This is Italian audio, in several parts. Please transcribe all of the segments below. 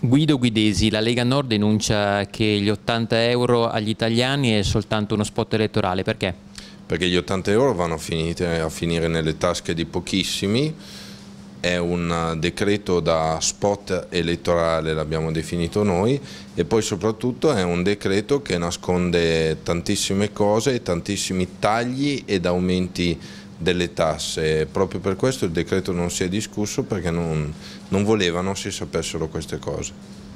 Guido Guidesi, la Lega Nord denuncia che gli 80 euro agli italiani è soltanto uno spot elettorale, perché? Perché gli 80 euro vanno a finire, a finire nelle tasche di pochissimi, è un decreto da spot elettorale, l'abbiamo definito noi, e poi soprattutto è un decreto che nasconde tantissime cose, tantissimi tagli ed aumenti delle tasse. Proprio per questo il decreto non si è discusso perché non, non volevano si sapessero queste cose.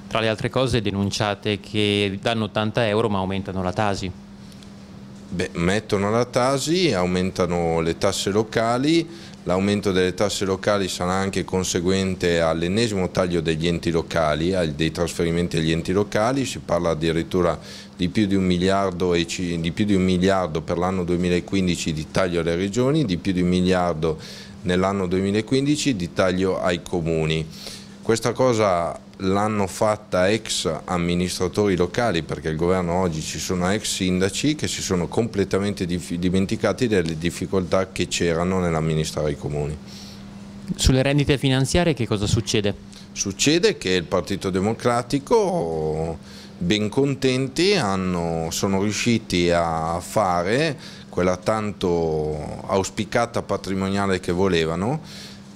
Tra le altre cose denunciate che danno 80 euro ma aumentano la tasi. Beh, mettono la tasi, aumentano le tasse locali, L'aumento delle tasse locali sarà anche conseguente all'ennesimo taglio degli enti locali, dei trasferimenti agli enti locali, si parla addirittura di più di un miliardo, di di un miliardo per l'anno 2015 di taglio alle regioni, di più di un miliardo nell'anno 2015 di taglio ai comuni. Questa cosa l'hanno fatta ex amministratori locali, perché il governo oggi ci sono ex sindaci che si sono completamente dimenticati delle difficoltà che c'erano nell'amministrare i comuni. Sulle rendite finanziarie che cosa succede? Succede che il Partito Democratico, ben contenti, hanno, sono riusciti a fare quella tanto auspicata patrimoniale che volevano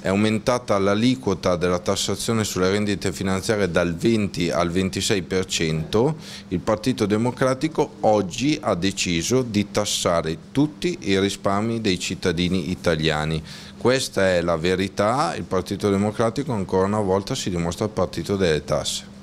è aumentata l'aliquota della tassazione sulle rendite finanziarie dal 20 al 26%, il Partito Democratico oggi ha deciso di tassare tutti i risparmi dei cittadini italiani. Questa è la verità, il Partito Democratico ancora una volta si dimostra il partito delle tasse.